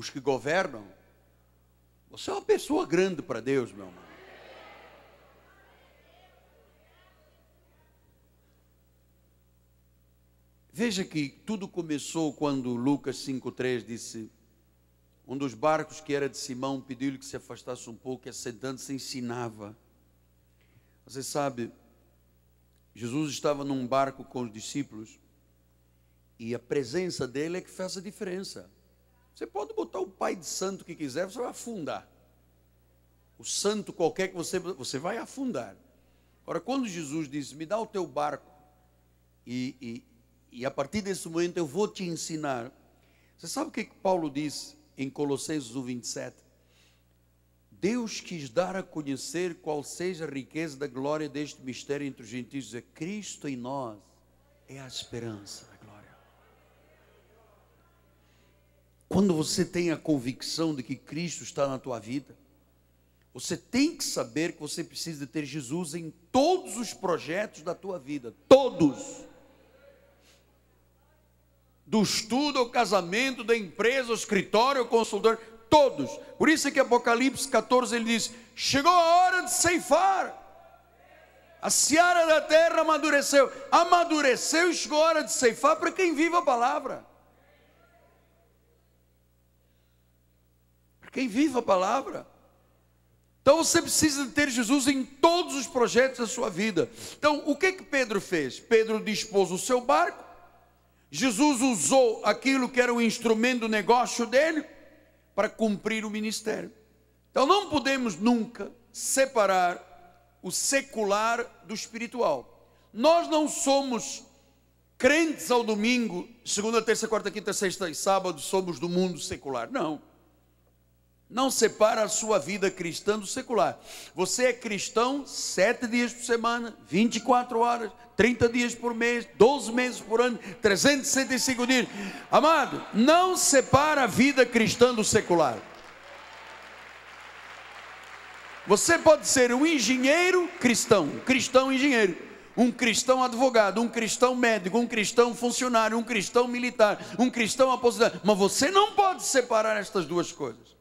os que governam, você é uma pessoa grande para Deus, meu irmão. Veja que tudo começou quando Lucas 5,3 disse: Um dos barcos que era de Simão pediu-lhe que se afastasse um pouco e assentando-se ensinava. Você sabe, Jesus estava num barco com os discípulos e a presença dele é que faz a diferença. Você pode botar o pai de santo que quiser, você vai afundar. O santo qualquer que você, você vai afundar. Agora, quando Jesus diz, me dá o teu barco, e, e, e a partir desse momento eu vou te ensinar. Você sabe o que, que Paulo diz em Colossenses 1, 27? Deus quis dar a conhecer qual seja a riqueza da glória deste mistério entre os gentios, é Cristo em nós, é a esperança. Quando você tem a convicção de que Cristo está na tua vida, você tem que saber que você precisa ter Jesus em todos os projetos da tua vida, todos. Do estudo ao casamento, da empresa, ao escritório, ao consultor, todos. Por isso é que Apocalipse 14 ele diz: "Chegou a hora de ceifar". A seara da terra amadureceu, amadureceu e chegou a hora de ceifar para quem vive a palavra. quem vive a palavra. Então você precisa ter Jesus em todos os projetos da sua vida. Então, o que que Pedro fez? Pedro dispôs o seu barco, Jesus usou aquilo que era o instrumento do negócio dele para cumprir o ministério. Então não podemos nunca separar o secular do espiritual. Nós não somos crentes ao domingo, segunda, terça, quarta, quinta, sexta e sábado, somos do mundo secular. Não. Não separa a sua vida cristã do secular. Você é cristão sete dias por semana, 24 horas, 30 dias por mês, 12 meses por ano, 365 dias. Amado, não separa a vida cristã do secular. Você pode ser um engenheiro cristão, um cristão engenheiro, um cristão advogado, um cristão médico, um cristão funcionário, um cristão militar, um cristão aposentado, mas você não pode separar estas duas coisas.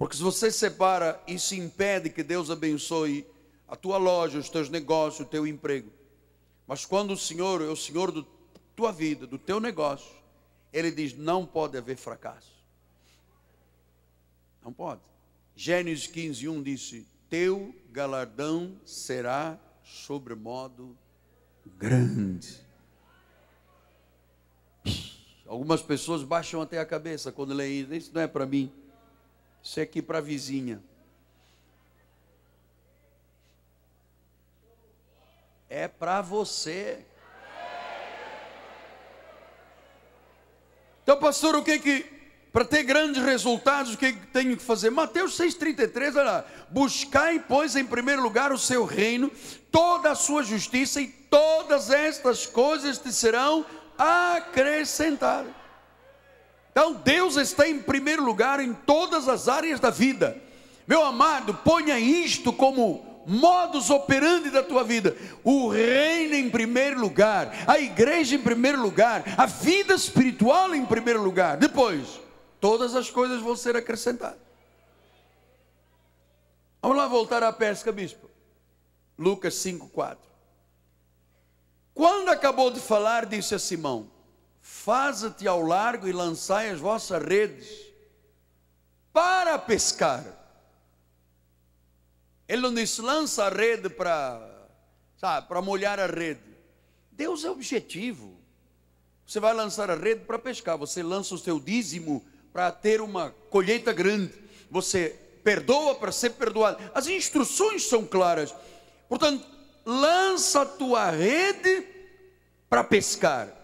Porque se você separa, isso impede que Deus abençoe a tua loja, os teus negócios, o teu emprego. Mas quando o Senhor é o Senhor da tua vida, do teu negócio, Ele diz: não pode haver fracasso. Não pode. Gênesis 15, 1 disse: Teu galardão será sobremodo grande. Algumas pessoas baixam até a cabeça quando leem isso, isso não é para mim. Isso é aqui para a vizinha. É para você. Então, pastor, o que que para ter grandes resultados, o que tenho que fazer? Mateus 6,33, olha lá. Buscai, pois, em primeiro lugar o seu reino, toda a sua justiça, e todas estas coisas te serão acrescentadas. Então Deus está em primeiro lugar em todas as áreas da vida. Meu amado, ponha isto como modus operandi da tua vida. O reino em primeiro lugar, a igreja em primeiro lugar, a vida espiritual em primeiro lugar. Depois, todas as coisas vão ser acrescentadas. Vamos lá voltar à pesca, bispo. Lucas 5:4. Quando acabou de falar, disse a Simão: Faze-te ao largo e lançai as vossas redes para pescar. Ele não disse lança a rede para, sabe, para molhar a rede. Deus é objetivo. Você vai lançar a rede para pescar, você lança o seu dízimo para ter uma colheita grande. Você perdoa para ser perdoado. As instruções são claras. Portanto, lança a tua rede para pescar.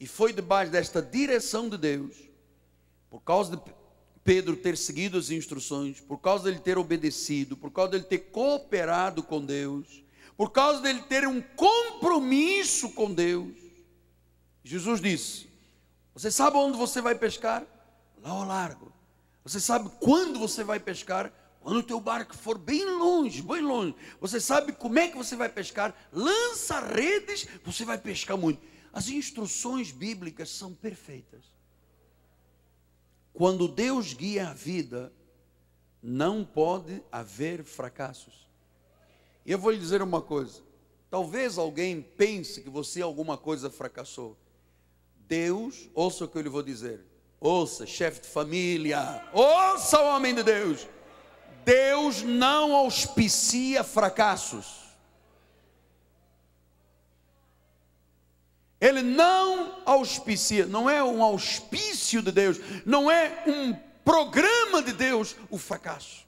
E foi debaixo desta direção de Deus, por causa de Pedro ter seguido as instruções, por causa dele ter obedecido, por causa dele ter cooperado com Deus, por causa dele ter um compromisso com Deus. Jesus disse: Você sabe onde você vai pescar? Lá ao largo. Você sabe quando você vai pescar? Quando o teu barco for bem longe, bem longe. Você sabe como é que você vai pescar? Lança redes, você vai pescar muito. As instruções bíblicas são perfeitas. Quando Deus guia a vida, não pode haver fracassos. E Eu vou lhe dizer uma coisa: talvez alguém pense que você alguma coisa fracassou. Deus, ouça o que eu lhe vou dizer. Ouça, chefe de família, ouça, homem de Deus. Deus não auspicia fracassos. Ele não auspicia, não é um auspício de Deus, não é um programa de Deus o fracasso.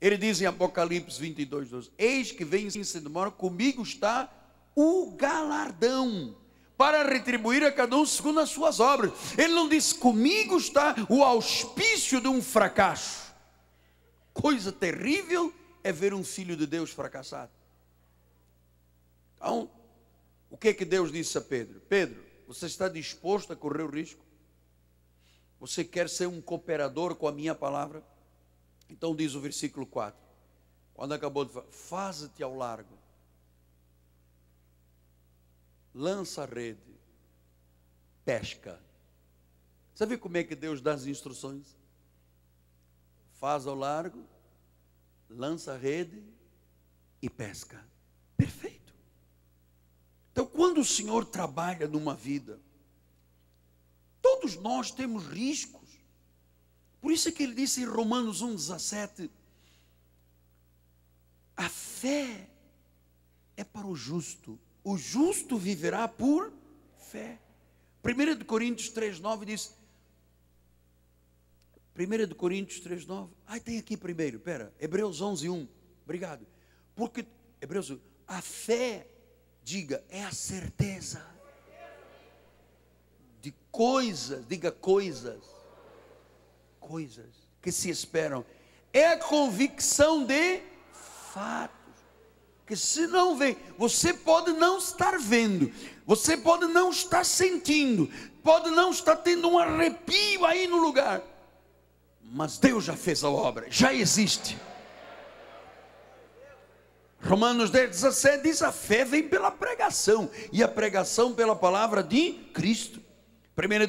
Ele diz em Apocalipse 22, 12: Eis que vem sem se demora, comigo está o galardão, para retribuir a cada um segundo as suas obras. Ele não disse: comigo está o auspício de um fracasso. Coisa terrível é ver um filho de Deus fracassado. Então, que é que Deus disse a Pedro? Pedro, você está disposto a correr o risco? Você quer ser um cooperador com a minha palavra? Então diz o versículo 4. Quando acabou de falar, faze-te ao largo. Lança a rede. Pesca. Você vê como é que Deus dá as instruções? Faz ao largo, lança a rede e pesca. Perfeito. Então, quando o Senhor trabalha numa vida, todos nós temos riscos. Por isso é que ele disse em Romanos 1,17: a fé é para o justo, o justo viverá por fé. 1 Coríntios 3,9 diz: 1 Coríntios 3,9. Ai, tem aqui primeiro, pera. Hebreus 11:1. Obrigado. Porque, Hebreus, a fé Diga, é a certeza de coisas, diga coisas, coisas que se esperam. É a convicção de fatos. Que se não vem, você pode não estar vendo, você pode não estar sentindo, pode não estar tendo um arrepio aí no lugar, mas Deus já fez a obra, já existe. Romanos 10, 17 diz: a fé vem pela pregação, e a pregação pela palavra de Cristo.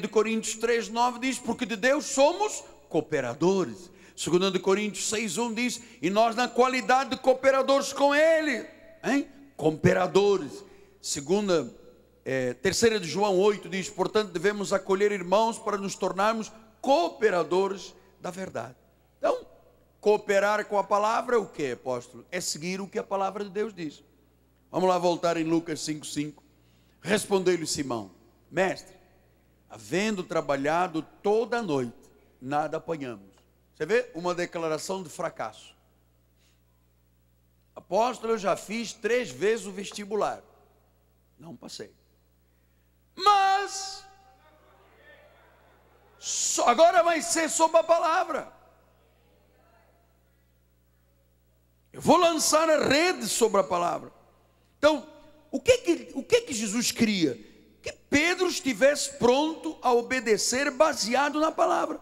1 Coríntios 3, 9 diz: porque de Deus somos cooperadores. 2 Coríntios 6, 1 diz: e nós, na qualidade de cooperadores com Ele, hein? cooperadores. 3 é, eh, João 8 diz: portanto, devemos acolher irmãos para nos tornarmos cooperadores da verdade. Então, Cooperar com a palavra é o que, apóstolo? É seguir o que a palavra de Deus diz. Vamos lá voltar em Lucas 5,5. Respondeu-lhe Simão, mestre, havendo trabalhado toda a noite, nada apanhamos. Você vê uma declaração de fracasso. Apóstolo, eu já fiz três vezes o vestibular. Não passei. Mas, agora vai ser sobre a palavra. Eu vou lançar a rede sobre a palavra. Então, o que que, o que, que Jesus cria? Que Pedro estivesse pronto a obedecer baseado na palavra,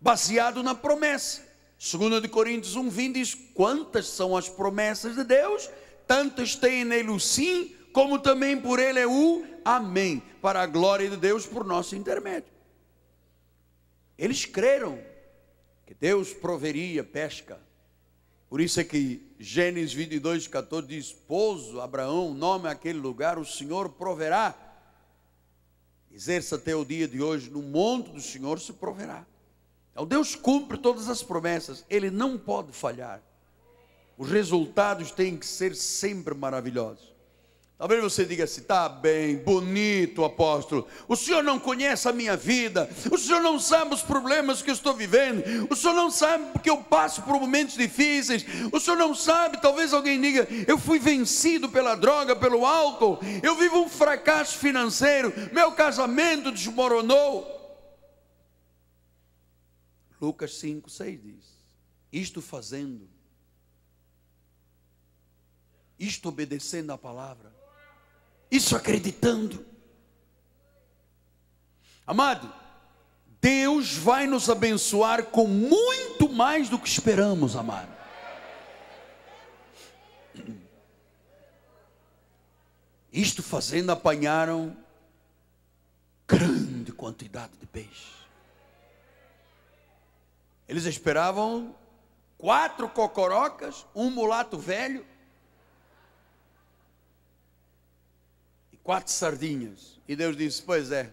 baseado na promessa. 2 Coríntios 1, 20 diz: Quantas são as promessas de Deus, tantas têm nele o sim, como também por ele é o amém, para a glória de Deus por nosso intermédio. Eles creram que Deus proveria pesca por isso é que Gênesis 22, 14 diz: Esposo, Abraão, nome aquele lugar, o Senhor proverá. Exerça até o dia de hoje, no monte do Senhor se proverá. Então Deus cumpre todas as promessas, Ele não pode falhar. Os resultados têm que ser sempre maravilhosos. Talvez você diga assim: está bem, bonito, apóstolo. O senhor não conhece a minha vida, o senhor não sabe os problemas que eu estou vivendo, o senhor não sabe porque eu passo por momentos difíceis, o senhor não sabe. Talvez alguém diga: eu fui vencido pela droga, pelo álcool, eu vivo um fracasso financeiro, meu casamento desmoronou. Lucas 5, 6 diz: Isto fazendo, isto obedecendo à palavra, isso acreditando. Amado, Deus vai nos abençoar com muito mais do que esperamos, amado. Isto fazendo, apanharam grande quantidade de peixe. Eles esperavam quatro cocorocas, um mulato velho quatro sardinhas. E Deus disse: Pois é,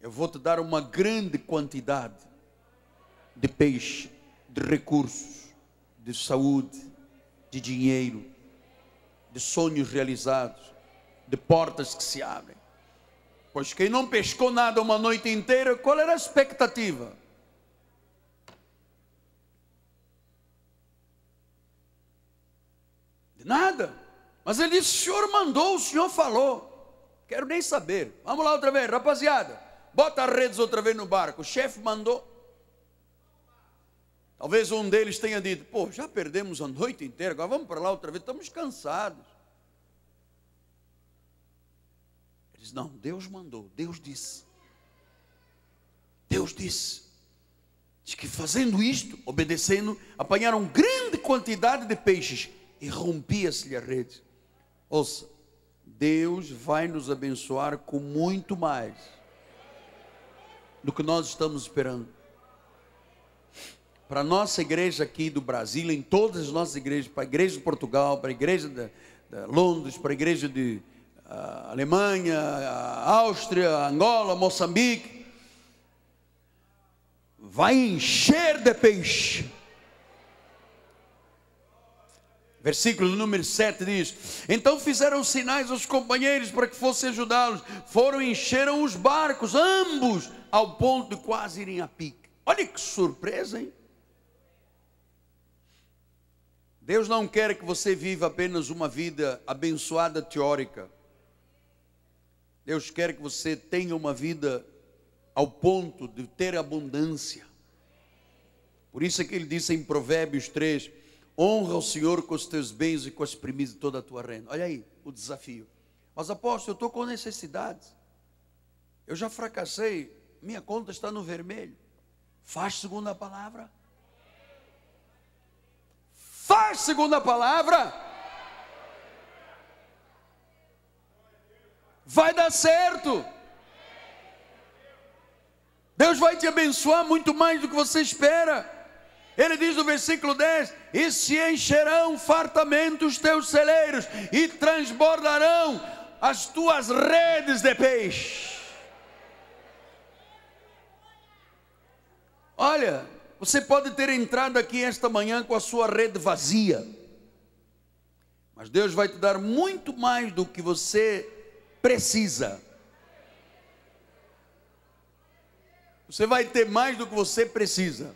eu vou te dar uma grande quantidade de peixe, de recursos, de saúde, de dinheiro, de sonhos realizados, de portas que se abrem. Pois quem não pescou nada uma noite inteira, qual era a expectativa? De nada. Mas ele disse: o senhor mandou, o senhor falou. Quero nem saber. Vamos lá outra vez, rapaziada. Bota as redes outra vez no barco. O chefe mandou. Talvez um deles tenha dito: pô, já perdemos a noite inteira, agora vamos para lá outra vez, estamos cansados. Ele disse: não, Deus mandou, Deus disse. Deus disse. Diz que fazendo isto, obedecendo, apanharam grande quantidade de peixes e rompia-se-lhe a rede. Ouça, Deus vai nos abençoar com muito mais do que nós estamos esperando. Para a nossa igreja aqui do Brasil, em todas as nossas igrejas, para a igreja de Portugal, para a igreja de, de Londres, para a igreja de uh, Alemanha, uh, Áustria, Angola, Moçambique, vai encher de peixe Versículo número 7 diz: Então fizeram sinais aos companheiros para que fossem ajudá-los. Foram e encheram os barcos, ambos, ao ponto de quase irem a pique. Olha que surpresa, hein? Deus não quer que você viva apenas uma vida abençoada teórica. Deus quer que você tenha uma vida ao ponto de ter abundância. Por isso é que ele disse em Provérbios 3: Honra o Senhor com os teus bens e com as primícias de toda a tua renda. Olha aí o desafio. Mas apóstolo, eu estou com necessidades. Eu já fracassei, minha conta está no vermelho. Faz segundo a palavra. Faz segundo a palavra. Vai dar certo. Deus vai te abençoar muito mais do que você espera. Ele diz no versículo 10: E se encherão fartamente os teus celeiros, e transbordarão as tuas redes de peixe. Olha, você pode ter entrado aqui esta manhã com a sua rede vazia, mas Deus vai te dar muito mais do que você precisa. Você vai ter mais do que você precisa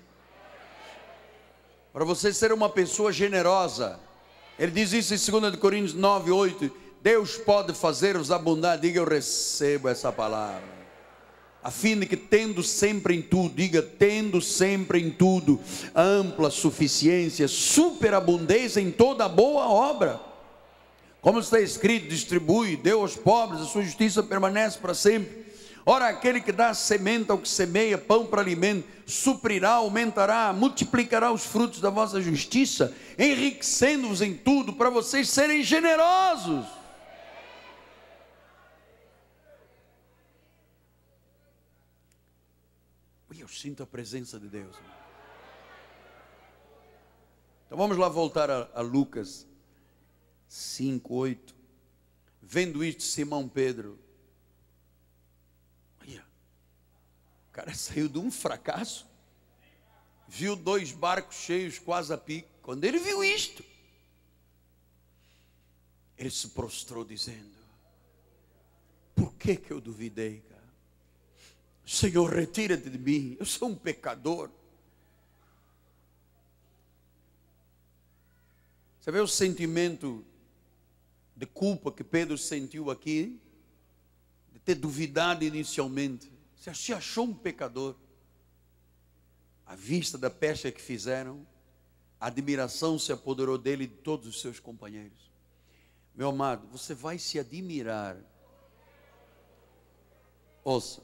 para você ser uma pessoa generosa. Ele diz isso em 2 Coríntios 9, 8. Deus pode fazer-vos abundar, diga eu recebo essa palavra a fim de que tendo sempre em tudo, diga, tendo sempre em tudo, ampla suficiência, superabundância em toda boa obra. Como está escrito, distribui, deu aos pobres, a sua justiça permanece para sempre. Ora, aquele que dá semente ao que semeia, pão para alimento, suprirá, aumentará, multiplicará os frutos da vossa justiça, enriquecendo-vos em tudo, para vocês serem generosos. eu sinto a presença de Deus. Então vamos lá voltar a, a Lucas 5, 8. Vendo isto, Simão Pedro cara saiu de um fracasso, viu dois barcos cheios quase a pique. Quando ele viu isto, ele se prostrou dizendo: Por que que eu duvidei, cara? Senhor, retira-te de mim, eu sou um pecador. Você vê o sentimento de culpa que Pedro sentiu aqui, de ter duvidado inicialmente. Você se achou um pecador. À vista da pecha que fizeram, a admiração se apoderou dele e de todos os seus companheiros. Meu amado, você vai se admirar. Ouça,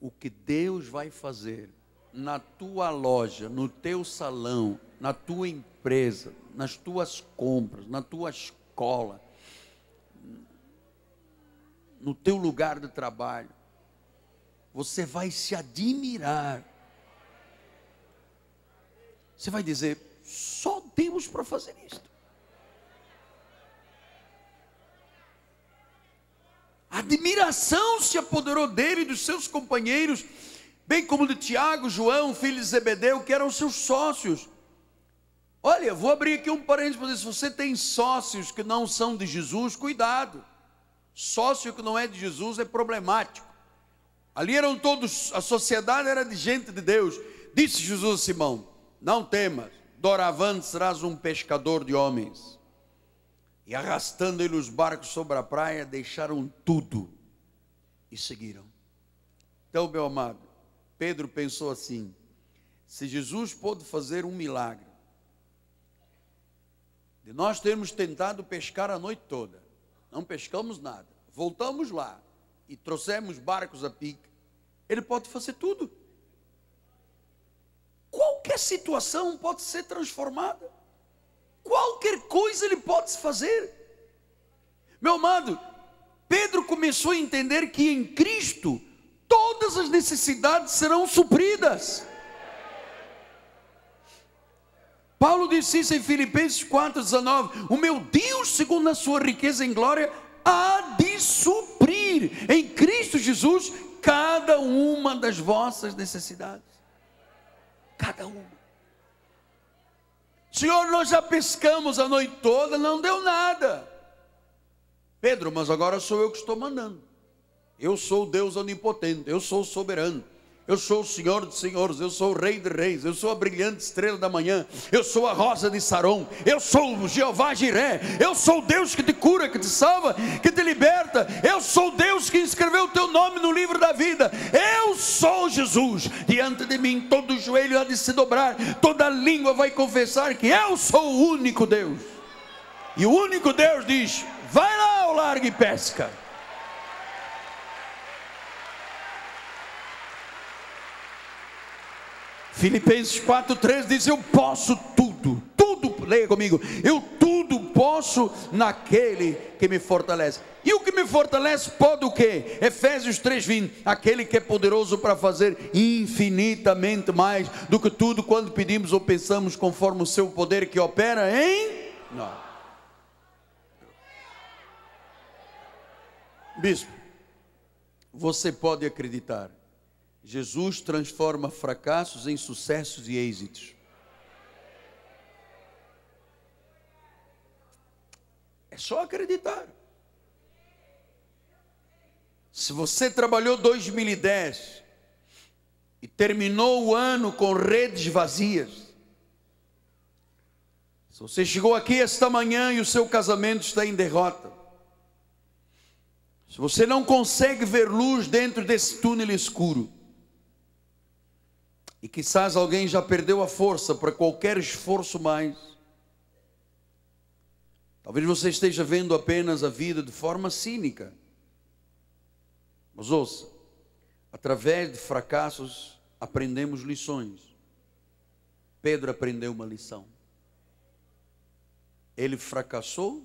o que Deus vai fazer na tua loja, no teu salão, na tua empresa, nas tuas compras, na tua escola, no teu lugar de trabalho, você vai se admirar. Você vai dizer: só Deus para fazer isto. Admiração se apoderou dele e dos seus companheiros, bem como de Tiago, João, filho de Zebedeu, que eram seus sócios. Olha, vou abrir aqui um parênteses para dizer: se você tem sócios que não são de Jesus, cuidado. Sócio que não é de Jesus é problemático. Ali eram todos, a sociedade era de gente de Deus. Disse Jesus a Simão: Não temas, doravante serás um pescador de homens. E arrastando ele os barcos sobre a praia, deixaram tudo e seguiram. Então, meu amado, Pedro pensou assim: se Jesus pôde fazer um milagre, de nós termos tentado pescar a noite toda, não pescamos nada, voltamos lá, e trouxemos barcos a pique, ele pode fazer tudo. Qualquer situação pode ser transformada. Qualquer coisa ele pode se fazer. Meu amado, Pedro começou a entender que em Cristo todas as necessidades serão supridas. Paulo disse isso em Filipenses 4,19: O meu Deus, segundo a sua riqueza em glória, há de suprir suprir em Cristo Jesus cada uma das vossas necessidades. Cada uma. Senhor, nós já pescamos a noite toda, não deu nada. Pedro, mas agora sou eu que estou mandando. Eu sou o Deus onipotente, eu sou soberano. Eu sou o Senhor dos Senhores, eu sou o Rei de Reis, eu sou a brilhante estrela da manhã, eu sou a rosa de Saron, eu sou o Jeová Jiré, eu sou o Deus que te cura, que te salva, que te liberta, eu sou o Deus que escreveu o teu nome no livro da vida, eu sou Jesus. Diante de mim, todo joelho há de se dobrar, toda língua vai confessar que eu sou o único Deus. E o único Deus diz: vai lá ao largo e pesca. Filipenses 4,3 diz: Eu posso tudo, tudo, leia comigo, eu tudo posso naquele que me fortalece. E o que me fortalece pode o quê? Efésios 3,20: aquele que é poderoso para fazer infinitamente mais do que tudo quando pedimos ou pensamos, conforme o seu poder que opera em nós. Bispo, você pode acreditar Jesus transforma fracassos em sucessos e êxitos. É só acreditar. Se você trabalhou 2010 e terminou o ano com redes vazias, se você chegou aqui esta manhã e o seu casamento está em derrota, se você não consegue ver luz dentro desse túnel escuro, e quizás alguém já perdeu a força para qualquer esforço mais. Talvez você esteja vendo apenas a vida de forma cínica. Mas ouça, através de fracassos aprendemos lições. Pedro aprendeu uma lição. Ele fracassou,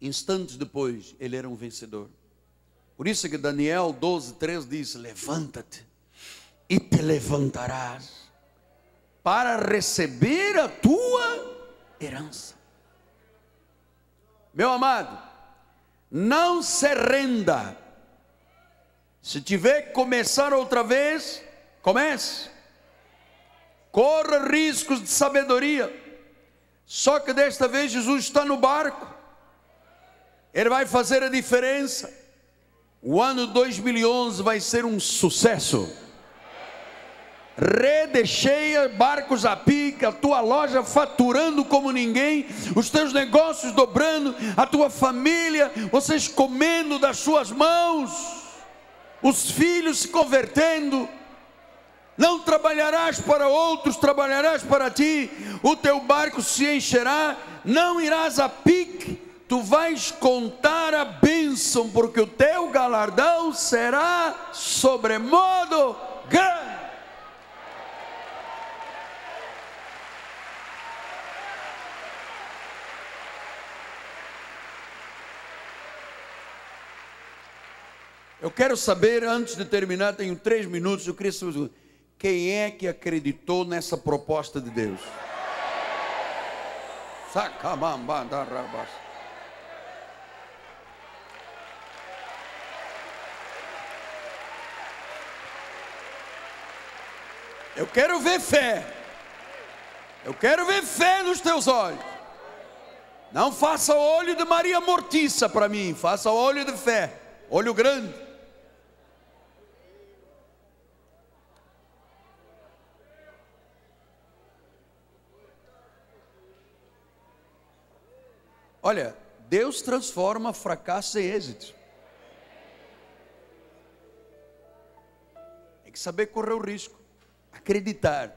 instantes depois ele era um vencedor. Por isso que Daniel 12, 13 diz: Levanta-te, e te levantarás para receber a tua herança. Meu amado, não se renda. Se tiver que começar outra vez, comece. Corra riscos de sabedoria. Só que desta vez Jesus está no barco. Ele vai fazer a diferença. O ano 2011 vai ser um sucesso rede cheia, barcos a pique, a tua loja faturando como ninguém, os teus negócios dobrando, a tua família, vocês comendo das suas mãos, os filhos se convertendo. Não trabalharás para outros, trabalharás para ti, o teu barco se encherá, não irás a pique, tu vais contar a bênção, porque o teu galardão será sobremodo Eu quero saber, antes de terminar, tenho três minutos, eu queria saber, quem é que acreditou nessa proposta de Deus? Sacamambandarabas. Eu quero ver fé. Eu quero ver fé nos teus olhos. Não faça olho de Maria Mortiça para mim, faça olho de fé, olho grande. Olha, Deus transforma fracasso em êxito. Tem que saber correr o risco, acreditar.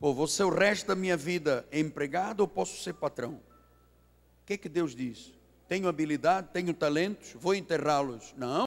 Pô, vou ser o resto da minha vida empregado ou posso ser patrão? O que, que Deus diz? Tenho habilidade, tenho talentos, vou enterrá-los? Não.